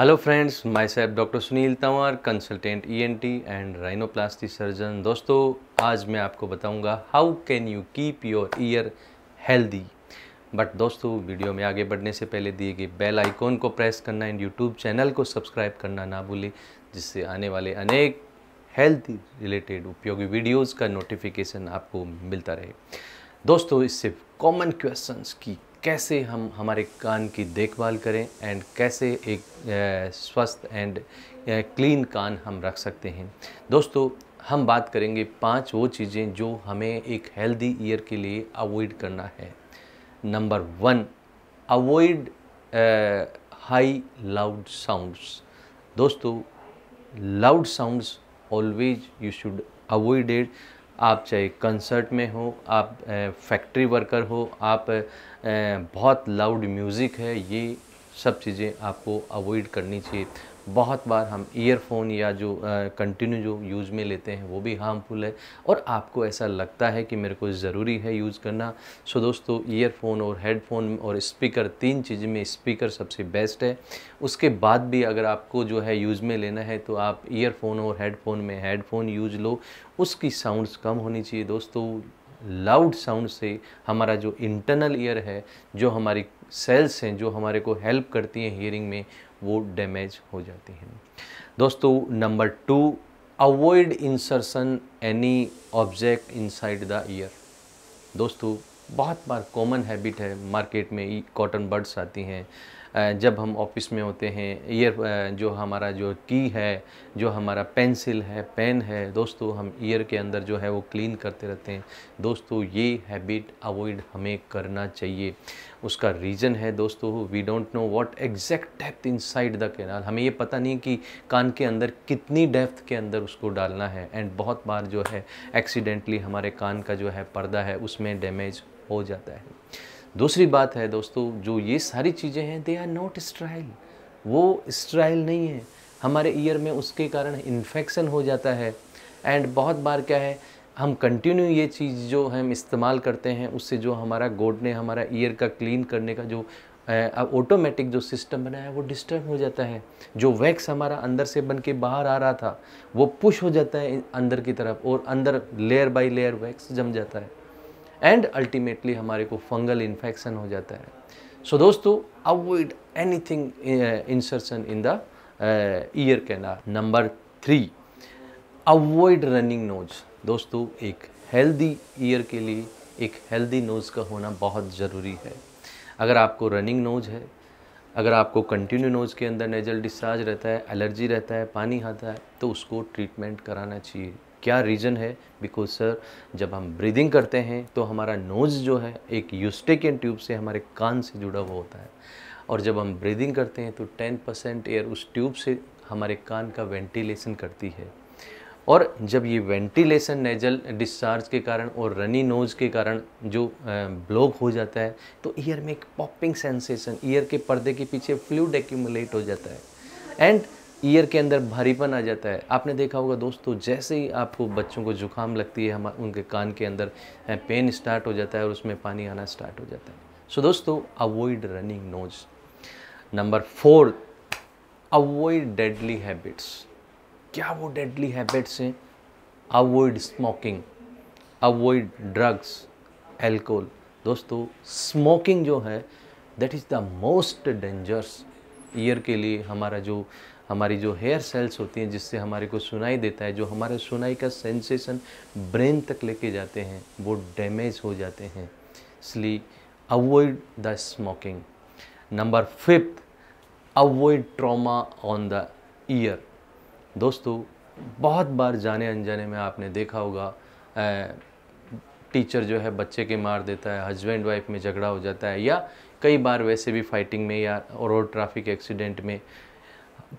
hello friends myself doctor Sunil Tanwar consultant ENT and rhinoplasty surgeon दोस्तों आज मैं आपको बताऊंगा how can you keep your ear healthy but दोस्तों वीडियो में आगे बढ़ने से पहले दिए गए बेल आइकॉन को प्रेस करना एंड यूट्यूब चैनल को सब्सक्राइब करना ना भूलें जिससे आने वाले अनेक हेल्थ रिलेटेड उपयोगी वीडियोज़ का नोटिफिकेशन आपको मिलता रहे दोस्तों इससे कॉमन क्वेश्चंस की कैसे हम हमारे कान की देखभाल करें एंड कैसे एक स्वस्थ एंड क्लीन कान हम रख सकते हैं दोस्तों हम बात करेंगे पांच वो चीज़ें जो हमें एक हेल्दी ईयर के लिए अवॉइड करना है number one avoid high loud sounds दोस्तों loud sounds always you should avoided आप चाहे कंसर्ट में हो आप फैक्ट्री वर्कर हो आप बहुत लाउड म्यूज़िक है ये सब चीज़ें आपको अवॉइड करनी चाहिए बहुत बार हम ईयरफोन या जो कंटिन्यू जो यूज़ में लेते हैं वो भी हार्मफुल है और आपको ऐसा लगता है कि मेरे को ज़रूरी है यूज़ करना सो दोस्तों ईयरफोन और हेडफोन और स्पीकर तीन चीज़ में स्पीकर सबसे बेस्ट है उसके बाद भी अगर आपको जो है यूज़ में लेना है तो आप ईयरफोन और हेडफोन में हेडफोन यूज लो उसकी साउंड्स कम होनी चाहिए दोस्तों लाउड साउंड से हमारा जो इंटरनल ईयर है जो हमारी सेल्स हैं जो हमारे को हेल्प करती हैं हियरिंग में वो डैमेज हो जाती हैं दोस्तों number two avoid insertion any object inside the ear दोस्तों बहुत बार कॉमन हैबिट है मार्केट में कॉटन बर्ड्स आती हैं जब हम ऑफिस में होते हैं ईयर जो हमारा जो की है जो हमारा पेंसिल है पेन है दोस्तों हम ईयर के अंदर जो है वो क्लीन करते रहते हैं दोस्तों ये हैबिट अवॉइड हमें करना चाहिए उसका रीज़न है दोस्तों we don't know what exact depth inside the canal हमें ये पता नहीं कि कान के अंदर कितनी डेप्थ के अंदर उसको डालना है एंड बहुत बार जो है एक्सीडेंटली हमारे कान का जो है पर्दा है उसमें डैमेज हो जाता है दूसरी बात है दोस्तों जो ये सारी चीज़ें हैं दे आर नॉट स्ट्राइल वो स्ट्राइल नहीं है हमारे ईयर में उसके कारण इन्फेक्शन हो जाता है एंड बहुत बार क्या है हम कंटिन्यू ये चीज़ जो हम इस्तेमाल करते हैं उससे जो हमारा गोड ने हमारा ईयर का क्लीन करने का जो अब ऑटोमेटिक जो सिस्टम बनाया है वो डिस्टर्ब हो जाता है जो वैक्स हमारा अंदर से बन के बाहर आ रहा था वो पुश हो जाता है अंदर की तरफ और अंदर लेयर बाय लेयर वैक्स जम जाता है एंड अल्टीमेटली हमारे को फंगल इन्फेक्शन हो जाता है सो so, दोस्तों avoid anything insertion in the ear canal number three avoid running nose दोस्तों एक हेल्दी ईयर के लिए एक हेल्दी नोज़ का होना बहुत ज़रूरी है अगर आपको रनिंग नोज है अगर आपको कंटिन्यू नोज़ के अंदर नेजल डिस्चार्ज रहता है एलर्जी रहता है पानी आता है तो उसको ट्रीटमेंट कराना चाहिए क्या रीज़न है बिकॉज सर जब हम ब्रीदिंग करते हैं तो हमारा नोज़ जो है एक यूस्टेकियन ट्यूब से हमारे कान से जुड़ा हुआ होता है और जब हम ब्रीदिंग करते हैं तो टेन परसेंट एयर उस ट्यूब से हमारे कान का वेंटिलेशन करती है और जब ये वेंटिलेशन नेजल डिस्चार्ज के कारण और रनी नोज के कारण जो ब्लॉक हो जाता है तो ईयर में एक पॉपिंग सेंसेशन ईयर के पर्दे के पीछे फ्लूड एक्यूमुलेट हो जाता है एंड ईयर के अंदर भारीपन आ जाता है आपने देखा होगा दोस्तों जैसे ही आपको बच्चों को जुकाम लगती है हम उनके कान के अंदर पेन स्टार्ट हो जाता है और उसमें पानी आना स्टार्ट हो जाता है सो so, दोस्तों avoid running nose number four avoid deadly habits क्या वो डेडली हैबिट्स हैं avoid smoking avoid drugs alcohol दोस्तों स्मोकिंग जो है that is the most dangerous ear के लिए हमारा जो हमारी जो हेयर सेल्स होती हैं जिससे हमारे को सुनाई देता है जो हमारे सुनाई का सेंसेशन ब्रेन तक लेके जाते हैं वो डैमेज हो जाते हैं इसलिए avoid the smoking number fifth avoid trauma on the ear दोस्तों बहुत बार जाने अनजाने में आपने देखा होगा टीचर जो है बच्चे के मार देता है हस्बैंड वाइफ में झगड़ा हो जाता है या कई बार वैसे भी फाइटिंग में या रोड ट्रैफिक एक्सीडेंट में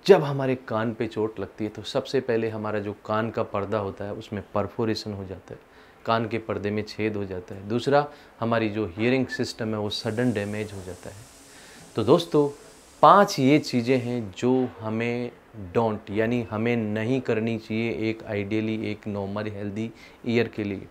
जब हमारे कान पे चोट लगती है तो सबसे पहले हमारा जो कान का पर्दा होता है उसमें परफोरेशन हो जाता है कान के पर्दे में छेद हो जाता है दूसरा हमारी जो हियरिंग सिस्टम है वो सडन डैमेज हो जाता है तो दोस्तों पांच ये चीज़ें हैं जो हमें डोंट यानी हमें नहीं करनी चाहिए एक आइडियली एक नॉर्मल हेल्दी ईयर के लिए